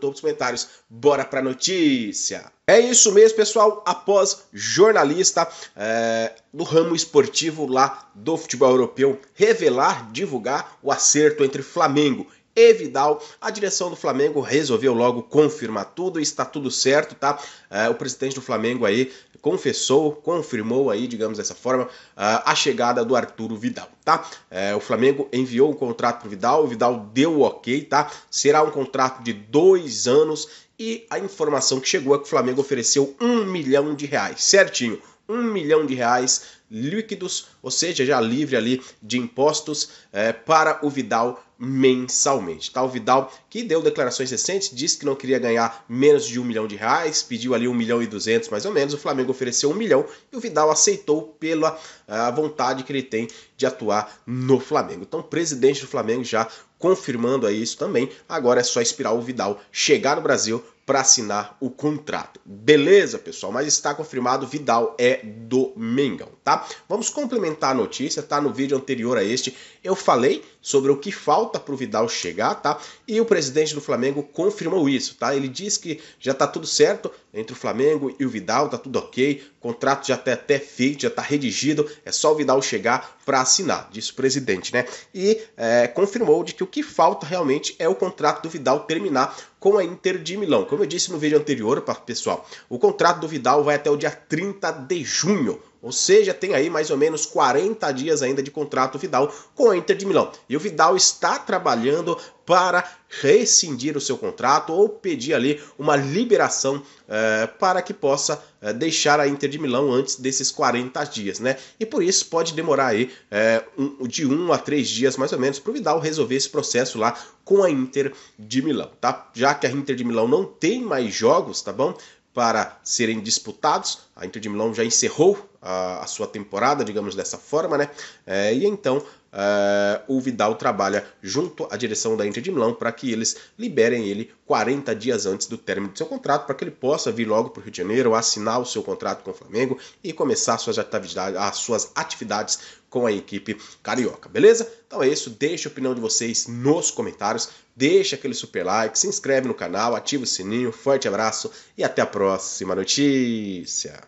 topo dos comentários. Bora pra notícia! É isso mesmo, pessoal. Após jornalista é, do ramo esportivo lá do futebol europeu revelar, divulgar o acerto entre Flamengo e Vidal. A direção do Flamengo resolveu logo confirmar tudo, está tudo certo, tá? É, o presidente do Flamengo aí confessou, confirmou aí, digamos dessa forma, a chegada do Arturo Vidal, tá? É, o Flamengo enviou o um contrato pro Vidal, o Vidal deu o ok, tá? Será um contrato de dois anos e a informação que chegou é que o Flamengo ofereceu um milhão de reais, certinho. Um milhão de reais líquidos, ou seja, já livre ali de impostos, é, para o Vidal mensalmente. Tá? O Vidal, que deu declarações recentes, disse que não queria ganhar menos de um milhão de reais, pediu ali um milhão e duzentos mais ou menos, o Flamengo ofereceu um milhão e o Vidal aceitou pela a ah, vontade que ele tem de atuar no Flamengo. Então, o presidente do Flamengo já confirmando aí isso também, agora é só esperar o Vidal chegar no Brasil para assinar o contrato. Beleza, pessoal? Mas está confirmado, Vidal é do Mengão, tá? Vamos complementar a notícia, tá? No vídeo anterior a este, eu falei sobre o que falta para o Vidal chegar, tá? E o presidente do Flamengo confirmou isso, tá? Ele disse que já tá tudo certo, entre o Flamengo e o Vidal, tá tudo ok, o contrato já tá até feito, já tá redigido, é só o Vidal chegar para assinar, disse o presidente, né? E é, confirmou de que o que falta realmente é o contrato do Vidal terminar com a Inter de Milão. Como eu disse no vídeo anterior, pessoal, o contrato do Vidal vai até o dia 30 de junho. Ou seja, tem aí mais ou menos 40 dias ainda de contrato Vidal com a Inter de Milão. E o Vidal está trabalhando para rescindir o seu contrato ou pedir ali uma liberação é, para que possa é, deixar a Inter de Milão antes desses 40 dias, né? E por isso pode demorar aí é, um, de um a três dias mais ou menos para o Vidal resolver esse processo lá com a Inter de Milão, tá? Já que a Inter de Milão não tem mais jogos, tá bom? Para serem disputados, a Inter de Milão já encerrou a, a sua temporada, digamos dessa forma, né? É, e então é, o Vidal trabalha junto à direção da Inter de Milão para que eles liberem ele 40 dias antes do término do seu contrato, para que ele possa vir logo para o Rio de Janeiro, assinar o seu contrato com o Flamengo e começar suas atividades, as suas atividades com a equipe carioca, beleza? Então é isso, deixa a opinião de vocês nos comentários, deixa aquele super like, se inscreve no canal, ativa o sininho, forte abraço e até a próxima notícia!